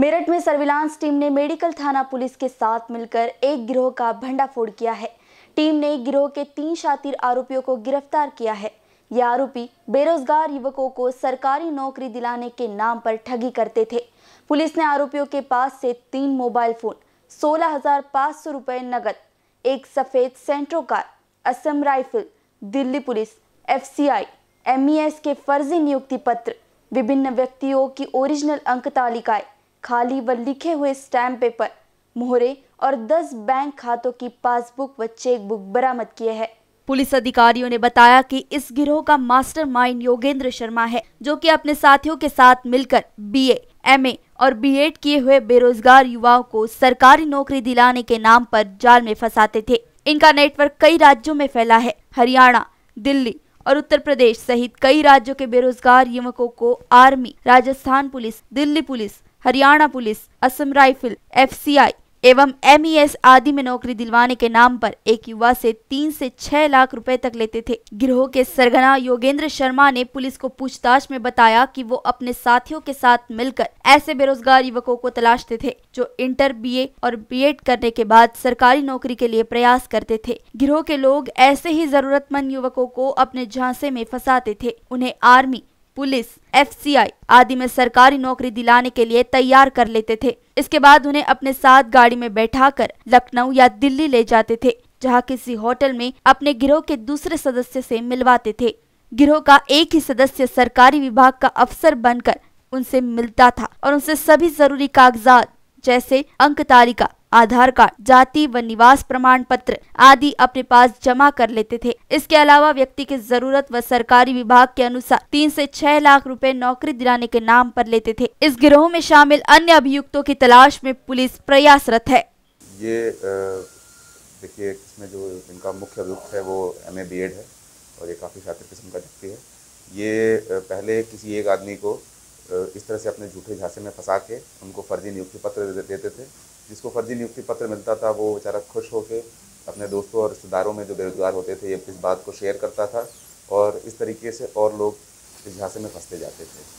मेरठ में surveillance team ने medical थाना पुलिस के साथ मिलकर एक गिरोह का भंडाफोड़ किया है टीम ने गिरोह के तीन शातिर आरोपियों को गिरफ्तार किया है ये आरोपी बेरोजगार युवकों को सरकारी नौकरी दिलाने के नाम पर ठगी करते थे पुलिस ने आरोपियों के पास से तीन मोबाइल फोन सोलह हजार पाँच सौ रुपये नकद एक सफ़ेद Santro car Assam rifle Delhi police F MES के फर्जी नियुक्ति पत्र विभिन्न व्यक्तियों की ओरिजिनल अंक तालिकाएं खाली व लिखे हुए स्टैम्प पेपर मोहरे और 10 बैंक खातों की पासबुक व चेकबुक बरामद किए हैं पुलिस अधिकारियों ने बताया कि इस गिरोह का मास्टरमाइंड योगेंद्र शर्मा है जो कि अपने साथियों के साथ मिलकर बीए, एमए और बीएड किए हुए बेरोजगार युवाओं को सरकारी नौकरी दिलाने के नाम पर जाल में फंसाते थे इनका नेटवर्क कई राज्यों में फैला है हरियाणा दिल्ली और उत्तर प्रदेश सहित कई राज्यों के बेरोजगार युवकों को army Rajasthan police Delhi police Haryana police Assam rifle FCI एवं एमईएस e आदि में नौकरी दिलवाने के नाम पर एक युवा से तीन से छह लाख रुपए तक लेते थे गिरोह के सरगना योगेंद्र शर्मा ने पुलिस को पूछताछ में बताया कि वो अपने साथियों के साथ मिलकर ऐसे बेरोजगार युवकों को तलाशते थे जो इंटर बीए और बीएड करने के बाद सरकारी नौकरी के लिए प्रयास करते थे गिरोह के लोग ऐसे ही जरूरतमंद युवकों को अपने झांसे में फंसाते थे उन्हें आर्मी पुलिस एफसीआई आदि में सरकारी नौकरी दिलाने के लिए तैयार कर लेते थे इसके बाद उन्हें अपने साथ गाड़ी में बैठाकर लखनऊ या दिल्ली ले जाते थे जहां किसी होटल में अपने गिरोह के दूसरे सदस्य से मिलवाते थे गिरोह का एक ही सदस्य सरकारी विभाग का अफसर बनकर उनसे मिलता था और उनसे सभी जरूरी कागजात जैसे अंक तालिका आधार कार्ड जाति व निवास प्रमाण पत्र आदि अपने पास जमा कर लेते थे इसके अलावा व्यक्ति की जरूरत व सरकारी विभाग के अनुसार तीन से छह लाख रुपए नौकरी दिलाने के नाम पर लेते थे इस गिरोह में शामिल अन्य अभियुक्तों की तलाश में पुलिस प्रयासरत है ये देखिए इसमें जो इनका मुख्य अभियुक्त है वो एम ए है और ये काफ़ी शातिर किस्म का व्यक्ति है ये पहले किसी एक आदमी को इस तरह से अपने झूठे झांसे में फंसा के उनको फर्जी नियुक्ति पत्र देते थे जिसको फर्जी नियुक्ति पत्र मिलता था वो बेचारा खुश होकर अपने दोस्तों और रिश्तेदारों में जो बेरोजगार होते थे ये इस बात को शेयर करता था और इस तरीके से और लोग इस झांसे में फंसते जाते थे